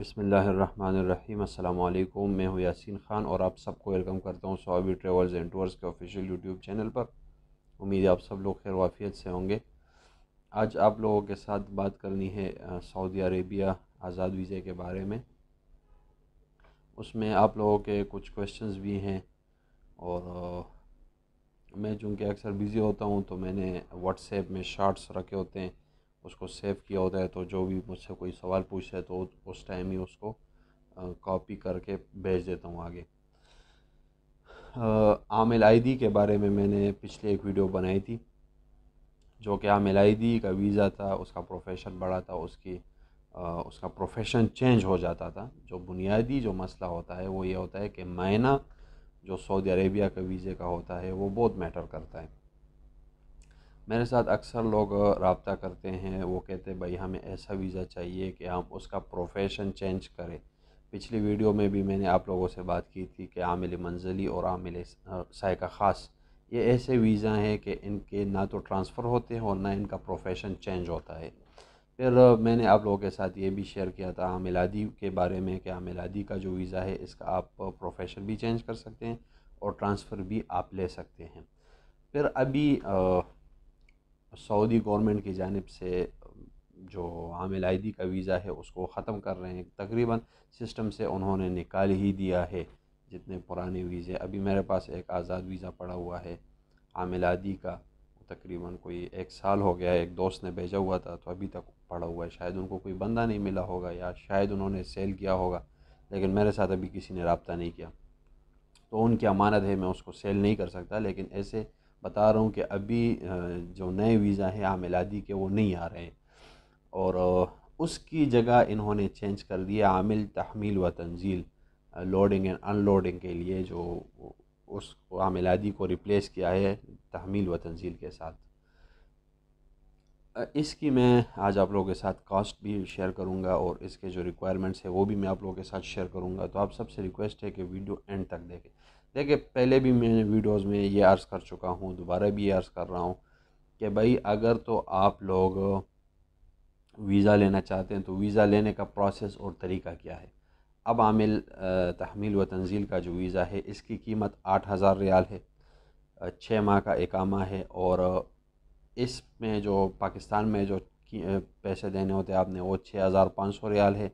बसमीम् अल्लाम मैं हूँ यासिन ख़ान और आप सबको वेलकम करता हूँ सोबी ट्रेवल्स एंड टूर्स के ऑफिशियल यूट्यूब चैनल पर उम्मीद है आप सब लोग खैर वाफियत से होंगे आज आप लोगों के साथ बात करनी है सऊदी अरेबिया आज़ाद वीज़े के बारे में उसमें आप लोगों के कुछ क्वेश्चंस भी हैं और मैं चूँकि अक्सर बिज़ी होता हूँ तो मैंने व्हाट्सएप में शार्ट्स रखे होते हैं उसको सेव किया होता है तो जो भी मुझसे कोई सवाल पूछता है तो उस टाइम ही उसको कॉपी करके भेज देता हूँ आगे आमिल आईडी के बारे में मैंने पिछले एक वीडियो बनाई थी जो कि आमिल आईडी का वीज़ा था उसका प्रोफेशन बड़ा था उसकी आ, उसका प्रोफेशन चेंज हो जाता था जो बुनियादी जो मसला होता है वो ये होता है कि मायना जो सऊदी अरेबिया के वीज़े का होता है वो बहुत मैटर करता है मेरे साथ अक्सर लोग रबता करते हैं वो कहते हैं भाई हमें ऐसा वीज़ा चाहिए कि हम उसका प्रोफेशन चेंज करें पिछली वीडियो में भी मैंने आप लोगों से बात की थी कि आमिल मंजिली और आमिल सायका ख़ास ये ऐसे वीज़ा हैं कि इनके ना तो ट्रांसफ़र होते हैं और ना इनका प्रोफेशन चेंज होता है फिर मैंने आप लोगों के साथ ये भी शेयर किया था आमिलदी के बारे में कि आमिलदी का जो वीज़ा है इसका आप प्रोफेशन भी चेंज कर सकते हैं और ट्रांसफ़र भी आप ले सकते हैं फिर अभी सऊदी गवर्नमेंट की जानब से जो आमिल आईदी का वीज़ा है उसको ख़त्म कर रहे हैं तकरीबन सिस्टम से उन्होंने निकाल ही दिया है जितने पुराने वीज़े अभी मेरे पास एक आज़ाद वीज़ा पड़ा हुआ है आमिल आदि का तकरीबन कोई एक साल हो गया है एक दोस्त ने भेजा हुआ था तो अभी तक पड़ा हुआ है शायद उनको कोई बंदा नहीं मिला होगा या शायद उन्होंने सेल किया होगा लेकिन मेरे साथ अभी किसी ने रबता नहीं किया तो उनकी अमानत है मैं उसको सेल नहीं कर सकता लेकिन ऐसे बता रहा हूँ कि अभी जो नए वीज़ा है आमिलदी के वो नहीं आ रहे हैं और उसकी जगह इन्होंने चेंज कर दिया आमिल तहमील व तंजील लोडिंग एंड अनलोडिंग के लिए जो उस आमिलदी को रिप्लेस किया है तहमील व तंजील के साथ इसकी मैं आज आप लोगों के साथ कॉस्ट भी शेयर करूंगा और इसके जो रिक्वायरमेंट्स है वो भी मैं आप लोगों के साथ शेयर करूंगा तो आप सबसे रिक्वेस्ट है कि वीडियो एंड तक देखें देखिए पहले भी मैंने वीडियोस में ये अर्ज़ कर चुका हूँ दोबारा भी ये अर्ज़ कर रहा हूँ कि भाई अगर तो आप लोग वीज़ा लेना चाहते हैं तो वीज़ा लेने का प्रोसेस और तरीका क्या है अब आमिल तहमील व तंजील का जो वीज़ा है इसकी कीमत आठ हज़ार रियाल है छः माह का एकामा है और इसमें जो पाकिस्तान में जो पैसे देने होते हैं आपने वो छः हज़ार पाँच सौ रियाल है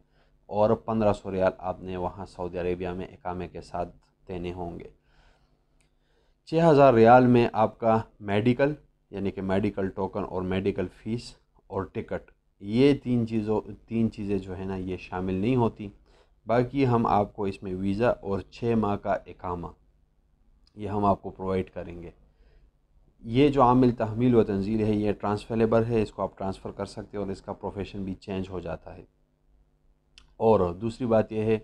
और पंद्रह सौ रियाल आपने वहाँ सऊदी अरेबिया में एकामे के साथ देने होंगे छः हज़ार रियाल में आपका मेडिकल यानी कि मेडिकल टोकन और मेडिकल फ़ीस और टिकट ये तीन चीज़ों तीन चीज़ें जो है ना ये शामिल नहीं होती बाकी हम आपको इसमें वीज़ा और छः माह का इकामा ये हम आपको प्रोवाइड करेंगे ये जो आमिल तहमील व तंजील है ये ट्रांसफरेबल है इसको आप ट्रांसफ़र कर सकते हो और इसका प्रोफेशन भी चेंज हो जाता है और दूसरी बात यह है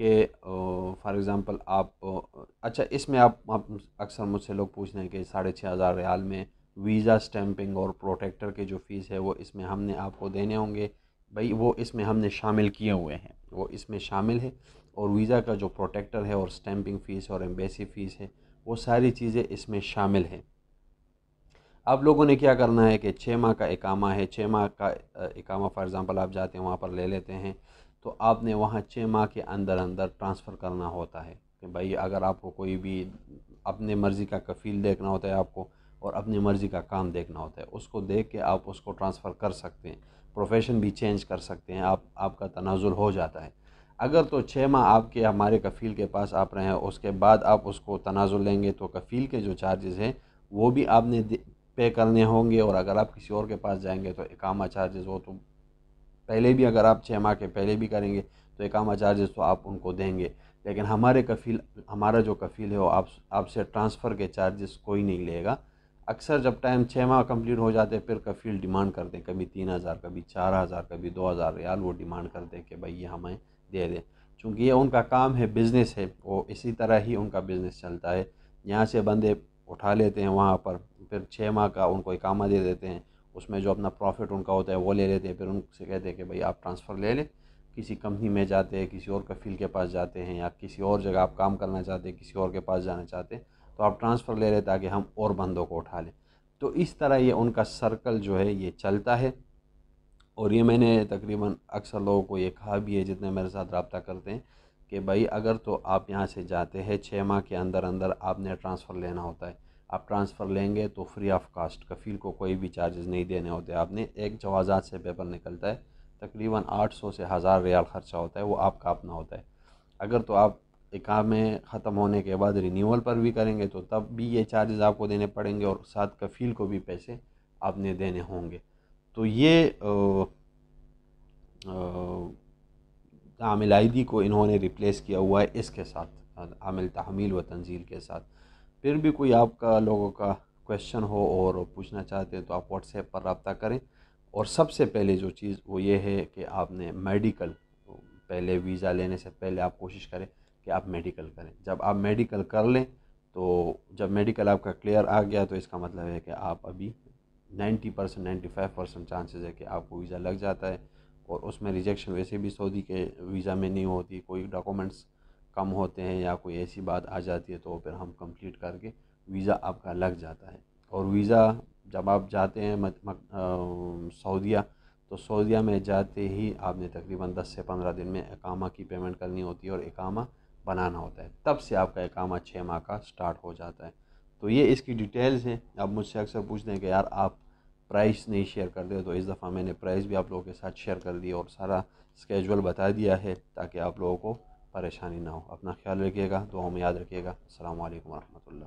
कि फ़ॉर एग्ज़ाम्पल आप अच्छा इसमें आप, आप अक्सर मुझसे लोग पूछ रहे हैं कि साढ़े छः हज़ार रियाल में वीज़ा स्टैंपिंग और प्रोटेक्टर की जो फ़ीस है वो इसमें हमने आपको देने होंगे भाई वो इसमें हमने शामिल किए हुए हैं वो इसमें शामिल है और वीज़ा का जो प्रोटेक्टर है और स्टैंपिंग फ़ीस और एम्बेसी फ़ीस है वो सारी चीज़ें इसमें शामिल हैं आप लोगों ने क्या करना है कि छः माह का इकामा है छः माह का इकामा फॉर एग्ज़ाम्पल आप जाते हैं वहाँ पर ले लेते हैं तो आपने वहाँ छः माह के अंदर अंदर ट्रांसफ़र करना होता है कि भाई अगर आपको कोई भी अपने मर्ज़ी का कफ़ील देखना होता है आपको और अपनी मर्ज़ी का काम देखना होता है उसको देख के आप उसको ट्रांसफ़र कर सकते हैं प्रोफेशन भी चेंज कर सकते हैं आप आपका तनाजुल हो जाता है अगर तो छः माह आपके हमारे कफ़ील के पास आप रहे हैं उसके बाद आप उसको तनाजुल लेंगे तो कफ़ील के जो चार्जेस हैं वो भी आपने पे करने होंगे और अगर आप किसी और के पास जाएंगे तो इकामा चार्जेस वो तो पहले भी अगर आप छः माह के पहले भी करेंगे तो एकामा चार्जेस तो आप उनको देंगे लेकिन हमारे कफील हमारा जो कफील है वो आप आपसे ट्रांसफ़र के चार्जेस कोई नहीं लेगा अक्सर जब टाइम छः माह कंप्लीट हो जाते फिर कफील डिमांड करते कभी तीन हज़ार कभी चार हज़ार कभी दो हज़ार रियाल वो डिमांड करते हैं कि भाई ये हमें दे दें चूँकि ये उनका काम है बिज़नेस है वो इसी तरह ही उनका बिज़नेस चलता है यहाँ से बंदे उठा लेते हैं वहाँ पर फिर छः माह का उनको इकामा दे देते हैं उसमें जो अपना प्रॉफिट उनका होता है वो ले लेते हैं फिर उनसे कहते हैं कि भाई आप ट्रांसफ़र ले लें किसी कंपनी में जाते हैं किसी और कफील के पास जाते हैं या किसी और जगह आप काम करना चाहते हैं किसी और के पास जाना चाहते हैं तो आप ट्रांसफ़र ले लें ताकि हम और बंदों को उठा लें तो इस तरह ये उनका सर्कल जो है ये चलता है और ये मैंने तकरीबन अक्सर लोगों को ये कहा भी है जितने मेरे साथ रबता करते हैं कि भाई अगर तो आप यहाँ से जाते हैं छः माह के अंदर अंदर आपने ट्रांसफ़र लेना होता है आप ट्रांसफ़र लेंगे तो फ्री ऑफ कास्ट कफील को कोई भी चार्जेस नहीं देने होते आपने एक जवाजात से पेपर निकलता है तकरीबन 800 से हज़ार रियाल ख़र्चा होता है वो आपका अपना होता है अगर तो आप इकामे ख़त्म होने के बाद रिन्यूअल पर भी करेंगे तो तब भी ये चार्जेस आपको देने पड़ेंगे और साथ कफील को भी पैसे आपने देने होंगे तो ये आमिल आईडी को इन्होंने रिप्लेस किया हुआ है इसके साथ आमिल तहमील व तंजील के साथ फिर भी कोई आपका लोगों का क्वेश्चन हो और पूछना चाहते हैं तो आप व्हाट्सएप पर रबता करें और सबसे पहले जो चीज़ वो ये है कि आपने मेडिकल पहले वीज़ा लेने से पहले आप कोशिश करें कि आप मेडिकल करें जब आप मेडिकल कर लें तो जब मेडिकल आपका क्लियर आ गया तो इसका मतलब है कि आप अभी ninety percent ninety five percent chances है कि आपको वीज़ा लग जाता है और उसमें रिजेक्शन वैसे भी सऊदी के वीज़ा में नहीं होती कोई डॉक्यूमेंट्स कम होते हैं या कोई ऐसी बात आ जाती है तो फिर हम कंप्लीट करके वीज़ा आपका लग जाता है और वीज़ा जब आप जाते हैं सऊदिया तो सऊदिया में जाते ही आपने तकरीबन 10 से 15 दिन में एकामा की पेमेंट करनी होती है और एकामा बनाना होता है तब से आपका एकामा छः माह का स्टार्ट हो जाता है तो ये इसकी डिटेल्स हैं आप मुझसे अक्सर पूछते हैं कि यार आप प्राइस नहीं शेयर कर दे तो इस दफ़ा मैंने प्राइस भी आप लोगों के साथ शेयर कर दिया और सारा स्केजुअल बता दिया है ताकि आप लोगों को परेशानी ना हो अपना ख्याल रखिएगा दुआ में याद रखिएगा अल्लाम वरहमल